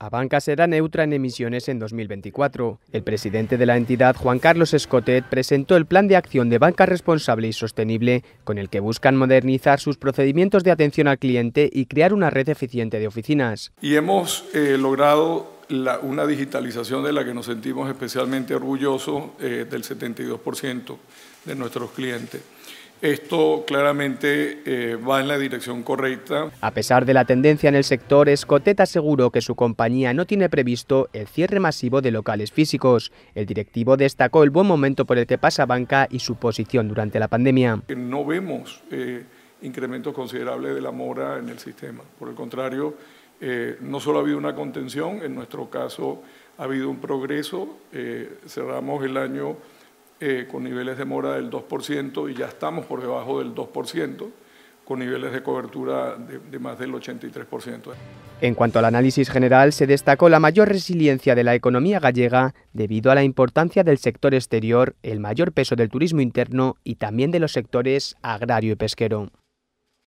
A banca será neutra en emisiones en 2024. El presidente de la entidad, Juan Carlos Escotet, presentó el Plan de Acción de Banca Responsable y Sostenible, con el que buscan modernizar sus procedimientos de atención al cliente y crear una red eficiente de oficinas. Y hemos eh, logrado una digitalización de la que nos sentimos especialmente orgullosos eh, del 72% de nuestros clientes. Esto claramente eh, va en la dirección correcta. A pesar de la tendencia en el sector, Escotet aseguró que su compañía no tiene previsto el cierre masivo de locales físicos. El directivo destacó el buen momento por el que pasa banca y su posición durante la pandemia. No vemos eh, incrementos considerables de la mora en el sistema. Por el contrario, eh, no solo ha habido una contención, en nuestro caso ha habido un progreso. Eh, cerramos el año eh, con niveles de mora del 2% y ya estamos por debajo del 2% con niveles de cobertura de, de, más del 83%. En cuanto al análisis general, se destacó la mayor resiliencia de la economía gallega debido a la importancia del sector exterior, el mayor peso del turismo interno y también de los sectores agrario y pesquero.